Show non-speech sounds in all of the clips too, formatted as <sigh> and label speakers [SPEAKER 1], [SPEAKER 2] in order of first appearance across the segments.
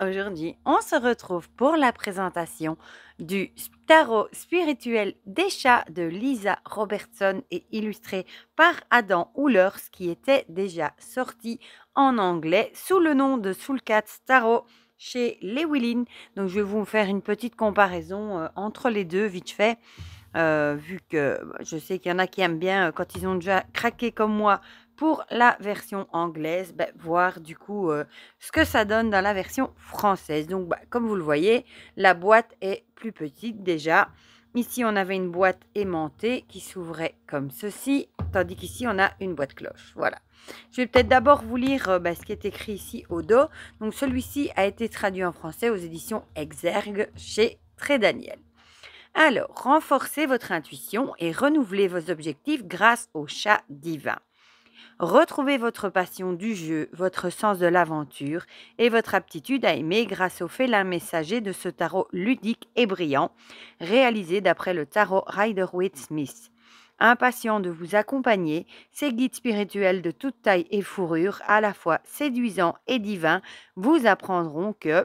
[SPEAKER 1] Aujourd'hui, on se retrouve pour la présentation du tarot spirituel des chats de Lisa Robertson et illustré par Adam Oulers qui était déjà sorti en anglais sous le nom de Soulcat Tarot chez Willin. Donc je vais vous faire une petite comparaison euh, entre les deux vite fait. Euh, vu que bah, je sais qu'il y en a qui aiment bien euh, quand ils ont déjà craqué comme moi pour la version anglaise, bah, voir du coup euh, ce que ça donne dans la version française. Donc bah, comme vous le voyez, la boîte est plus petite déjà. Ici, on avait une boîte aimantée qui s'ouvrait comme ceci, tandis qu'ici, on a une boîte cloche. Voilà. Je vais peut-être d'abord vous lire euh, bah, ce qui est écrit ici au dos. Donc, celui-ci a été traduit en français aux éditions Exergue chez Très Daniel. Alors, renforcez votre intuition et renouvelez vos objectifs grâce au chat divin. Retrouvez votre passion du jeu, votre sens de l'aventure et votre aptitude à aimer grâce au félin messager de ce tarot ludique et brillant, réalisé d'après le tarot Rider-Waite-Smith. Impatient de vous accompagner, ces guides spirituels de toute taille et fourrure, à la fois séduisants et divins, vous apprendront que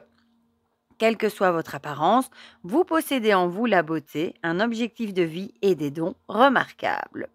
[SPEAKER 1] quelle que soit votre apparence, vous possédez en vous la beauté, un objectif de vie et des dons remarquables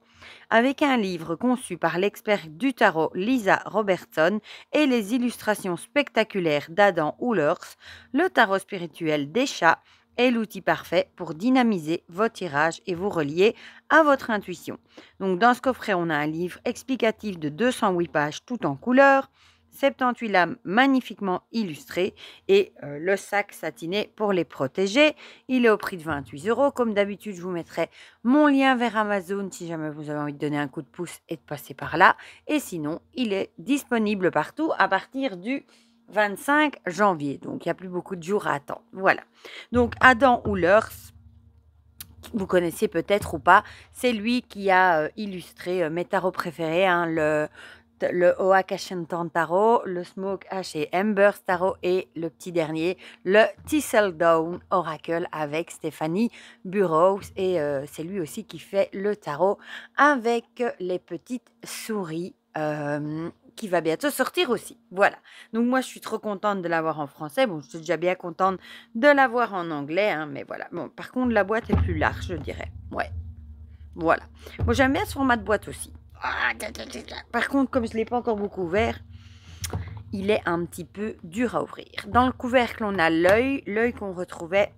[SPEAKER 1] avec un livre conçu par l'expert du tarot Lisa Robertson et les illustrations spectaculaires d'Adam Oulers, le tarot spirituel des chats est l'outil parfait pour dynamiser vos tirages et vous relier à votre intuition. Donc dans ce coffret, on a un livre explicatif de 208 pages tout en couleurs, 78 lames magnifiquement illustrées et euh, le sac satiné pour les protéger. Il est au prix de 28 euros. Comme d'habitude, je vous mettrai mon lien vers Amazon si jamais vous avez envie de donner un coup de pouce et de passer par là. Et sinon, il est disponible partout à partir du 25 janvier. Donc, il n'y a plus beaucoup de jours à attendre. Voilà. Donc, Adam Oulers, vous connaissez peut-être ou pas, c'est lui qui a euh, illustré euh, mes tarots préférés, hein, le, le Oakashen Tarot, le Smoke Ash et Embers Tarot et le petit dernier, le Down Oracle avec Stéphanie Burroughs. Et euh, c'est lui aussi qui fait le tarot avec les petites souris. Euh, qui va bientôt sortir aussi. Voilà. Donc moi, je suis trop contente de l'avoir en français. Bon, je suis déjà bien contente de l'avoir en anglais, hein, mais voilà. Bon, par contre, la boîte est plus large, je dirais. Ouais. Voilà. Moi, j'aime bien ce format de boîte aussi. Ah, Par contre, comme je ne l'ai pas encore beaucoup ouvert, il est un petit peu dur à ouvrir. Dans le couvercle, on a l'œil, l'œil qu'on retrouvait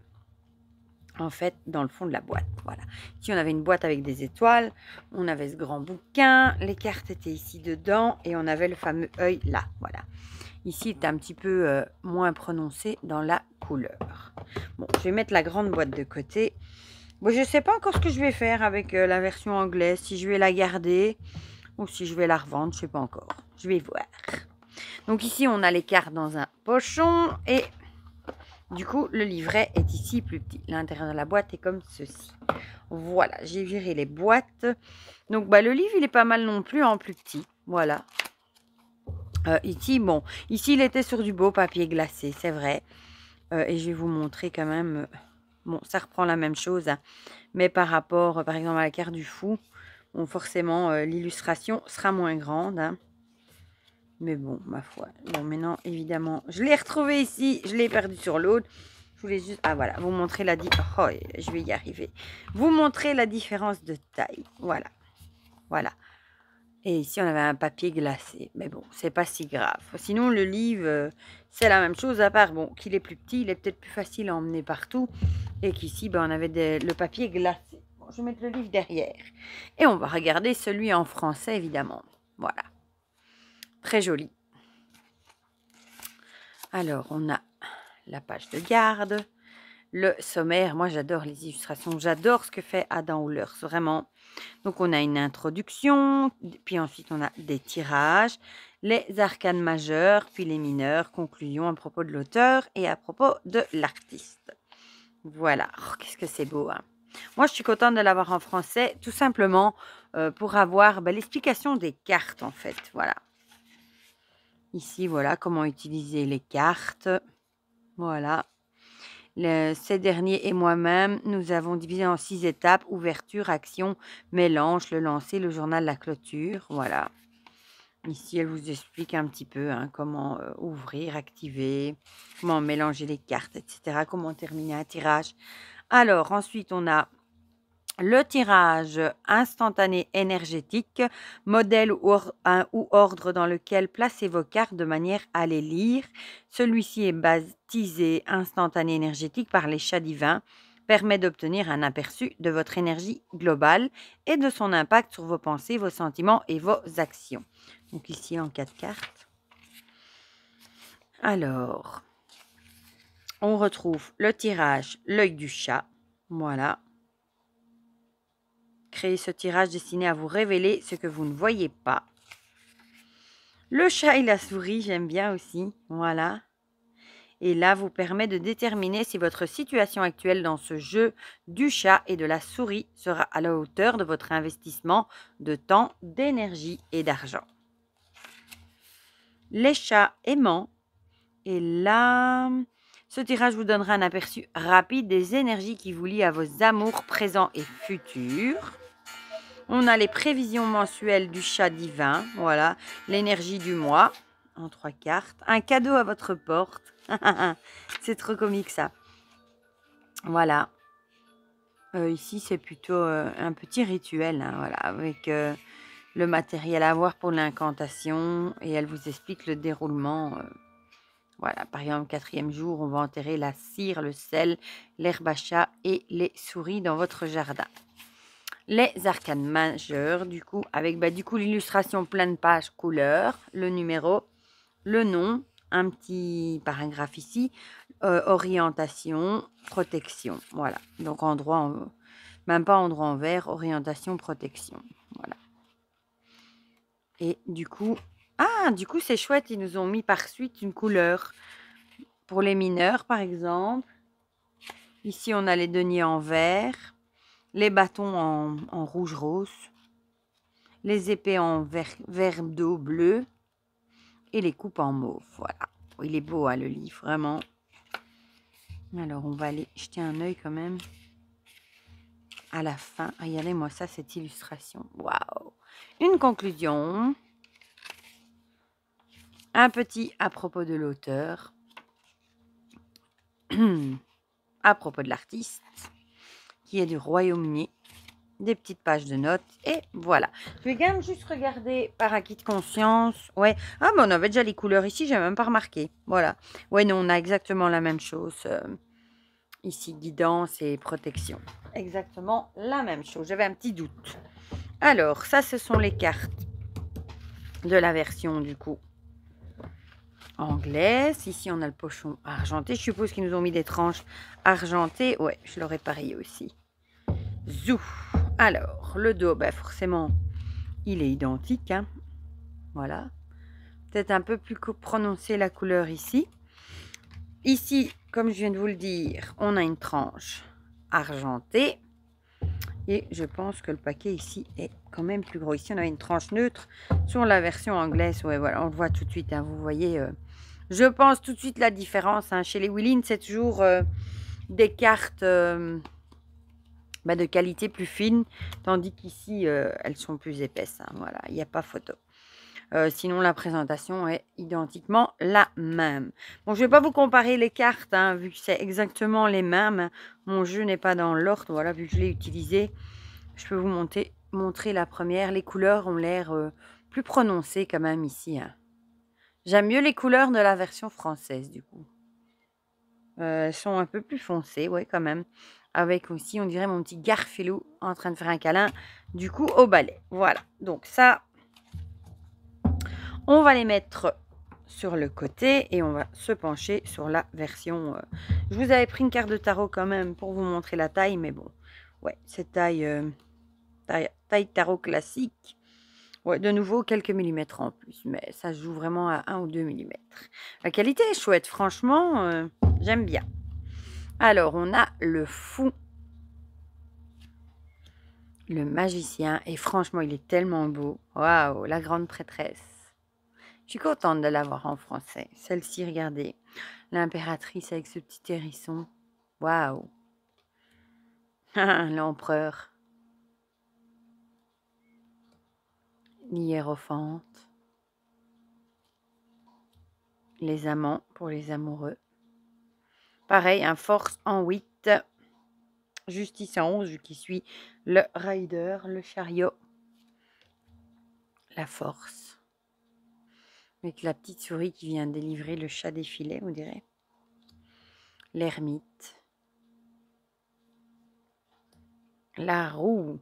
[SPEAKER 1] en fait dans le fond de la boîte. Voilà. Ici, on avait une boîte avec des étoiles, on avait ce grand bouquin, les cartes étaient ici dedans et on avait le fameux œil là. Voilà. Ici, il est un petit peu euh, moins prononcé dans la couleur. Bon, je vais mettre la grande boîte de côté. Bon, je ne sais pas encore ce que je vais faire avec euh, la version anglaise. Si je vais la garder ou si je vais la revendre, je ne sais pas encore. Je vais voir. Donc ici, on a les cartes dans un pochon. Et du coup, le livret est ici plus petit. L'intérieur de la boîte est comme ceci. Voilà, j'ai viré les boîtes. Donc bah, le livre, il est pas mal non plus en hein, plus petit. Voilà. Euh, ici, bon, ici, il était sur du beau papier glacé, c'est vrai. Euh, et je vais vous montrer quand même Bon, ça reprend la même chose, hein. mais par rapport, euh, par exemple, à la carte du fou, bon, forcément, euh, l'illustration sera moins grande. Hein. Mais bon, ma foi. Bon, maintenant, évidemment, je l'ai retrouvé ici. Je l'ai perdu sur l'autre. Je voulais juste... Ah, voilà. Vous montrer la... Oh, je vais y arriver. Vous montrer la différence de taille. Voilà. Voilà. Et ici, on avait un papier glacé. Mais bon, c'est pas si grave. Sinon, le livre, euh, c'est la même chose, à part bon, qu'il est plus petit, il est peut-être plus facile à emmener partout. Et qu'ici, ben, on avait le papier glacé. je vais mettre le livre derrière. Et on va regarder celui en français, évidemment. Voilà. Très joli. Alors, on a la page de garde le sommaire. Moi, j'adore les illustrations. J'adore ce que fait Adam Oulers, vraiment. Donc, on a une introduction, puis ensuite, on a des tirages, les arcanes majeurs, puis les mineurs, conclusion à propos de l'auteur et à propos de l'artiste. Voilà. Oh, qu'est-ce que c'est beau, hein. moi, je suis contente de l'avoir en français, tout simplement euh, pour avoir ben, l'explication des cartes, en fait. Voilà. Ici, voilà comment utiliser les cartes. Voilà ces derniers et moi-même, nous avons divisé en six étapes, ouverture, action, mélange, le lancer, le journal, la clôture. Voilà. Ici, elle vous explique un petit peu hein, comment euh, ouvrir, activer, comment mélanger les cartes, etc. Comment terminer un tirage. Alors, ensuite, on a le tirage instantané énergétique, modèle ou, ordre dans lequel placez vos cartes de manière à les lire. Celui-ci est baptisé instantané énergétique par les chats divins, permet d'obtenir un aperçu de votre énergie globale et de son impact sur vos pensées, vos sentiments et vos actions. Donc ici en quatre cartes. Alors, on retrouve le tirage, l'œil du chat. Voilà, Créer ce tirage destiné à vous révéler ce que vous ne voyez pas. Le chat et la souris, j'aime bien aussi. Voilà. Et là, vous permet de déterminer si votre situation actuelle dans ce jeu du chat et de la souris sera à la hauteur de votre investissement de temps, d'énergie et d'argent. Les chats aimants. Et là, ce tirage vous donnera un aperçu rapide des énergies qui vous lient à vos amours présents et futurs. On a les prévisions mensuelles du chat divin, voilà, l'énergie du mois en trois cartes, un cadeau à votre porte. <laughs> c'est trop comique ça. Voilà. Euh, ici, c'est plutôt euh, un petit rituel, hein, voilà, avec euh, le matériel à avoir pour l'incantation et elle vous explique le déroulement. voilà, par exemple, quatrième jour, on va enterrer la cire, le sel, l'herbe à chat et les souris dans votre jardin les arcanes majeures, du coup, avec bah, du coup l'illustration pleine page couleur, le numéro, le nom, un petit paragraphe ici, euh, orientation, protection. Voilà, donc endroit, en, même pas endroit en vert, orientation, protection. Voilà. Et du coup, ah, du coup, c'est chouette, ils nous ont mis par suite une couleur. Pour les mineurs, par exemple. Ici, on a les deniers en vert les bâtons en, rouge rose, les épées en vert, d'eau bleu et les coupes en mauve. Voilà. Oh, il est beau, hein, le livre, vraiment. Alors, on va aller jeter un œil quand même à la fin. Ah, regardez-moi ça, cette illustration. Waouh Une conclusion. Un petit à propos de l'auteur. <clears throat> à propos de l'artiste qui est du Royaume-Uni. Des petites pages de notes. Et voilà. Je vais quand même juste regarder par acquis de conscience. Ouais. Ah, mais on avait déjà les couleurs ici. J'ai même pas remarqué. Voilà. Ouais, non, on a exactement la même chose. Euh, ici, guidance et protection. Exactement la même chose. J'avais un petit doute. Alors, ça, ce sont les cartes de la version, du coup, anglaise. Ici, on a le pochon argenté. Je suppose qu'ils nous ont mis des tranches argentées. Ouais, je l'aurais parié aussi. Zou Alors, le dos, ben forcément, il est identique. Hein. Voilà. Peut-être un peu plus prononcé la couleur ici. Ici, comme je viens de vous le dire, on a une tranche argentée. Et je pense que le paquet ici est quand même plus gros. Ici, on a une tranche neutre sur la version anglaise. Ouais, voilà, on le voit tout de suite. Hein. Vous voyez, euh, je pense tout de suite la différence. Hein. Chez les Willin, c'est toujours euh, des cartes euh, bah, de qualité plus fine, tandis qu'ici, euh, elles sont plus épaisses. Hein. Voilà, il n'y a pas photo. sinon, la présentation est identiquement la même. Bon, je ne vais pas vous comparer les cartes, hein, vu que c'est exactement les mêmes. Mon jeu n'est pas dans l'ordre, voilà, vu que je l'ai utilisé. Je peux vous montrer la première. Les couleurs ont l'air plus prononcées quand même ici. J'aime mieux les couleurs de la version française, du coup. Euh, elles sont un peu plus foncées, ouais, quand même. Avec aussi, on dirait mon petit Garfilou en train de faire un câlin, du coup, au balai. Voilà, donc ça, on va les mettre sur le côté et on va se pencher sur la version. Euh. Je vous avais pris une carte de tarot quand même pour vous montrer la taille, mais bon, ouais, c'est taille, euh, taille, taille tarot classique de nouveau, quelques millimètres en plus, mais ça joue vraiment à un ou 2 millimètres. La qualité est chouette, franchement, euh, j'aime bien. Alors, on a le fou, le magicien, et franchement, il est tellement beau. Waouh, la grande prêtresse. Je suis contente de l'avoir en français. Celle-ci, regardez. L'impératrice avec ce petit hérisson. Waouh <laughs> L'empereur. l'hiérophante, les amants pour les amoureux. Pareil, un force en 8, justice en 11 qui suit le rider, le chariot, la force. Avec la petite souris qui vient délivrer le chat des filets, on dirait. L'ermite. La roue.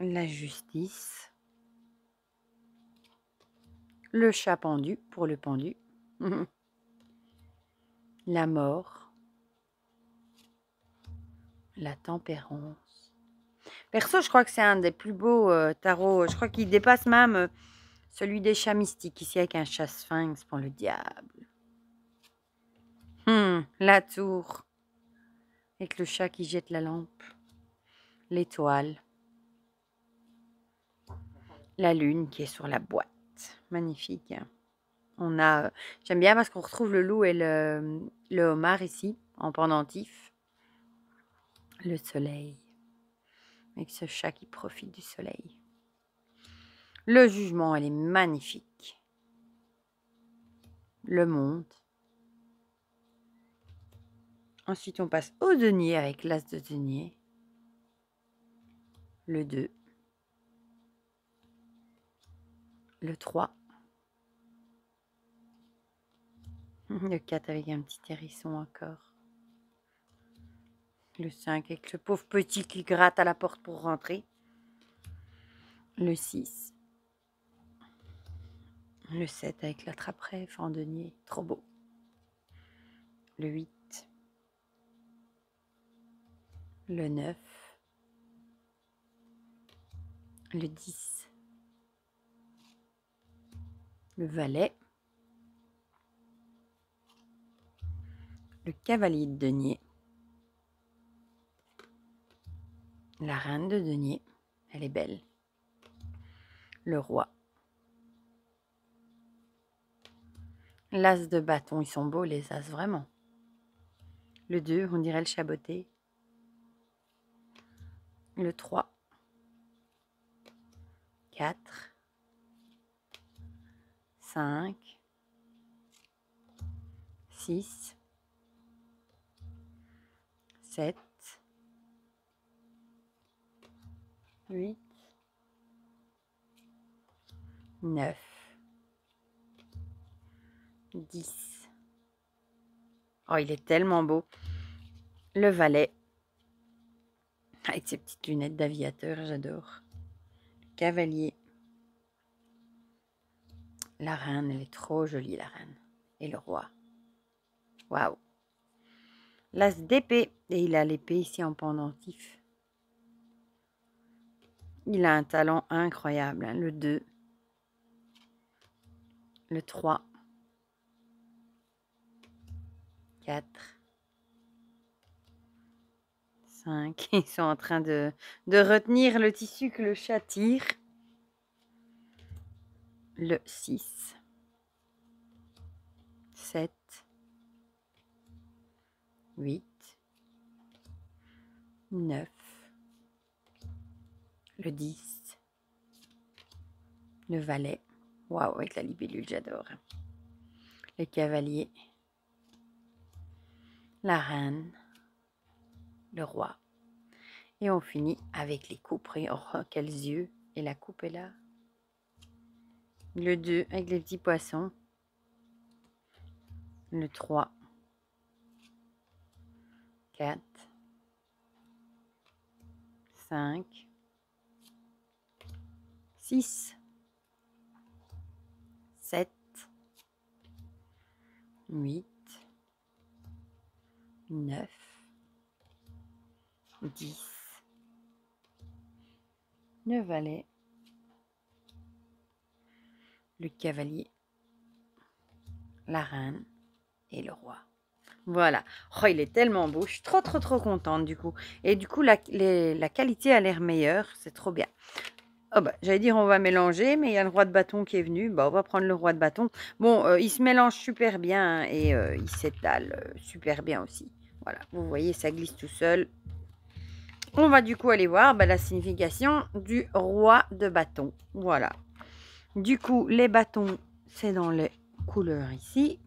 [SPEAKER 1] la justice, le chat pendu pour le pendu, <laughs> la mort, la tempérance. Perso, je crois que c'est un des plus beaux euh, tarots. Je crois qu'il dépasse même euh, celui des chats mystiques, ici avec un chat sphinx pour le diable. Hmm, la tour, avec le chat qui jette la lampe, l'étoile la lune qui est sur la boîte. Magnifique. Hein. On a, euh, j'aime bien parce qu'on retrouve le loup et le, le homard ici en pendentif. Le soleil. Avec ce chat qui profite du soleil. Le jugement, elle est magnifique. Le monde. Ensuite, on passe au denier avec l'as de denier. Le 2. le 3. <laughs> Le 4 avec un petit hérisson encore. Le 5 avec le pauvre petit qui gratte à la porte pour rentrer. Le 6. Le 7 avec l'attrape-rêve Trop beau. Le 8. Le 9. Le 10 le valet, le cavalier de denier, la reine de denier, elle est belle, le roi, l'as de bâton, ils sont beaux les as vraiment, le 2, on dirait le chaboté, le 3, 4, 5, 6, 7, 8, 9, 10. Oh, il est tellement beau. Le valet. Avec ses petites lunettes d'aviateur, j'adore. Cavalier. La reine, elle est trop jolie, la reine. Et le roi. Waouh. L'as d'épée. Et il a l'épée ici en pendentif. Il a un talent incroyable. Hein, le 2. Le 3. 4. 5. Ils sont en train de, de retenir le tissu que le chat tire le 6, 7, 8, 9, le 10, le valet, waouh avec la libellule j'adore, le cavalier, la reine, le roi. Et on finit avec les coupes. Oh, <laughs> quels yeux Et la coupe est là. Le 2 avec les petits poissons. Le 3. 4. 5. 6. 7. 8. 9. 10. 9 valets le cavalier, la reine et le roi. Voilà. Oh, il est tellement beau. Je suis trop, trop, trop contente du coup. Et du coup, la, la qualité a l'air meilleure. C'est trop bien. Oh bah, j'allais dire on va mélanger, mais il y a le roi de bâton qui est venu. Bah, on va prendre le roi de bâton. Bon, euh, il se mélange super bien hein, et euh, il s'étale euh, super bien aussi. Voilà, vous voyez, ça glisse tout seul. On va du coup aller voir bah, la signification du roi de bâton. Voilà, du coup, les bâtons, c'est dans les couleurs ici.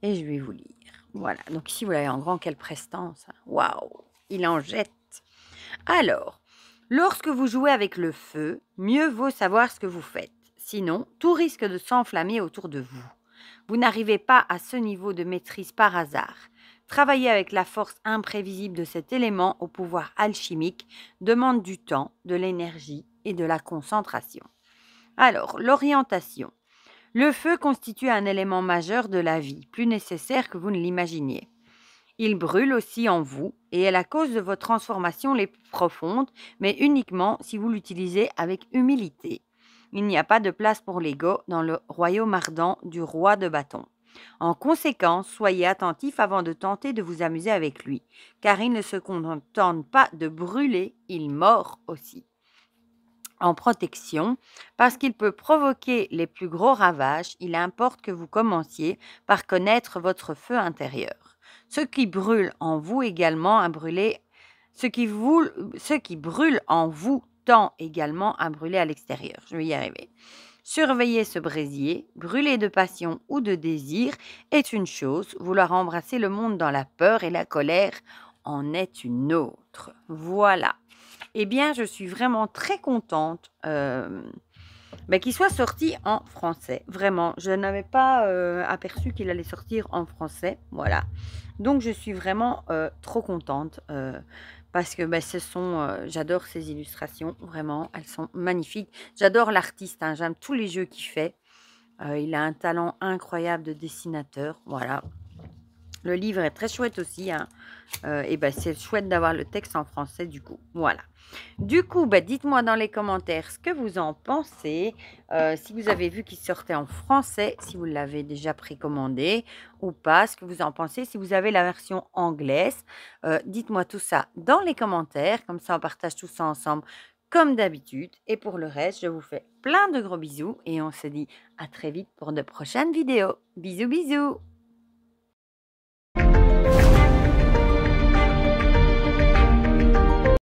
[SPEAKER 1] Et je vais vous lire. Voilà, donc ici, vous l'avez en grand, quelle prestance. Hein. Waouh, il en jette. Alors, lorsque vous jouez avec le feu, mieux vaut savoir ce que vous faites. Sinon, tout risque de s'enflammer autour de vous. Vous n'arrivez pas à ce niveau de maîtrise par hasard. Travailler avec la force imprévisible de cet élément au pouvoir alchimique demande du temps, de l'énergie et de la concentration. Alors, l'orientation. Le feu constitue un élément majeur de la vie, plus nécessaire que vous ne l'imaginiez. Il brûle aussi en vous et est la cause de vos transformations les plus profondes, mais uniquement si vous l'utilisez avec humilité. Il n'y a pas de place pour l'ego dans le royaume ardent du roi de bâton. En conséquence, soyez attentif avant de tenter de vous amuser avec lui, car il ne se contente pas de brûler, il mord aussi en protection parce qu'il peut provoquer les plus gros ravages. Il importe que vous commenciez par connaître votre feu intérieur. Ce qui brûle en vous également à brûler, ce qui, vous, ce qui brûle en vous tend également à brûler à l'extérieur. Je vais y arriver. Surveiller ce brésier, brûler de passion ou de désir est une chose, vouloir embrasser le monde dans la peur et la colère en est une autre. Voilà eh bien, je suis vraiment très contente euh, bah, qu'il soit sorti en français. Vraiment, je n'avais pas euh, aperçu qu'il allait sortir en français. Voilà. Donc, je suis vraiment euh, trop contente parce que ben, ce sont, j'adore ces illustrations, vraiment, elles sont magnifiques. J'adore l'artiste, hein. j'aime tous les jeux qu'il fait. il a un talent incroyable de dessinateur, voilà. Le livre est très chouette aussi. Hein. Euh, et ben, c'est chouette d'avoir le texte en français du coup. Voilà. Du coup, ben, dites-moi dans les commentaires ce que vous en pensez. Euh, si vous avez vu qu'il sortait en français, si vous l'avez déjà précommandé ou pas, ce que vous en pensez. Si vous avez la version anglaise, euh, dites-moi tout ça dans les commentaires. Comme ça, on partage tout ça ensemble comme d'habitude. Et pour le reste, je vous fais plein de gros bisous et on se dit à très vite pour de prochaines vidéos. Bisous, bisous